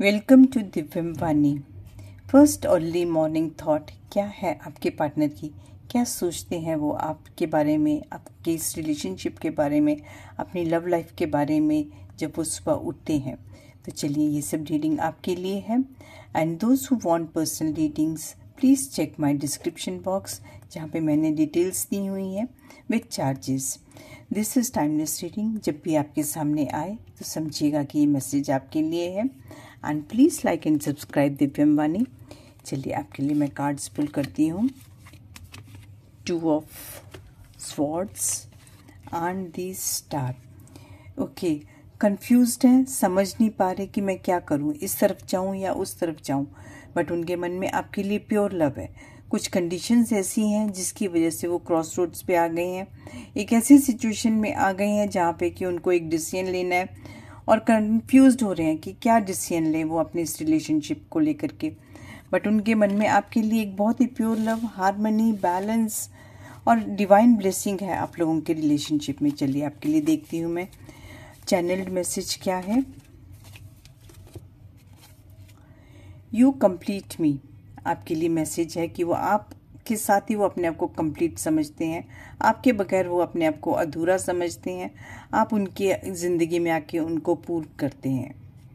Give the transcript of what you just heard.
welcome to दिव्यम वानी first only morning thought क्या है आपके पार्टनर की क्या सोचते हैं वो आपके बारे में आपके इस रिलेशनशिप के बारे में अपनी लव लाइफ के बारे में जब वो सुबह उठते हैं तो चलिए ये सब रीडिंग आपके लिए है and those who want personal readings please check my description box जहाँ पे मैंने डिटेल्स दी हुई हैं with charges this is timeless reading जब भी आपके सामने आए तो समझिएगा कि ये मैसेज आपके लिए है and please like and subscribe Divya Ambani चलिए आपके लिए मैं कार्ड्स पुल करती हूँ two of swords and the star okay confuse हैं समझ नहीं पा रहे कि मैं क्या करूँ इस तरफ जाऊँ या उस तरफ जाऊँ बट उनके मन में आपके लिए प्योर लव है कुछ कंडीशंस ऐसी हैं जिसकी वजह से वो क्रॉस रोड्स पे आ गए हैं एक ऐसी सिचुएशन में आ गए हैं जहाँ पे कि उनको एक डिसीजन लेना है और कंफ्यूज हो रहे हैं कि क्या डिसीजन लें वो अपने इस रिलेशनशिप को लेकर के बट उनके मन में आपके लिए एक बहुत ही प्योर लव हारमनी बैलेंस और डिवाइन ब्लेसिंग है आप लोगों के रिलेशनशिप में चलिए आपके लिए देखती हूँ मैं चैनल्ड मैसेज क्या है यू कंप्लीट मी आपके लिए मैसेज है कि वो आप के साथ ही वो अपने आप को कंप्लीट समझते हैं आपके बगैर वो अपने आप को अधूरा समझते हैं आप उनके ज़िंदगी में आके उनको पूर्ण करते हैं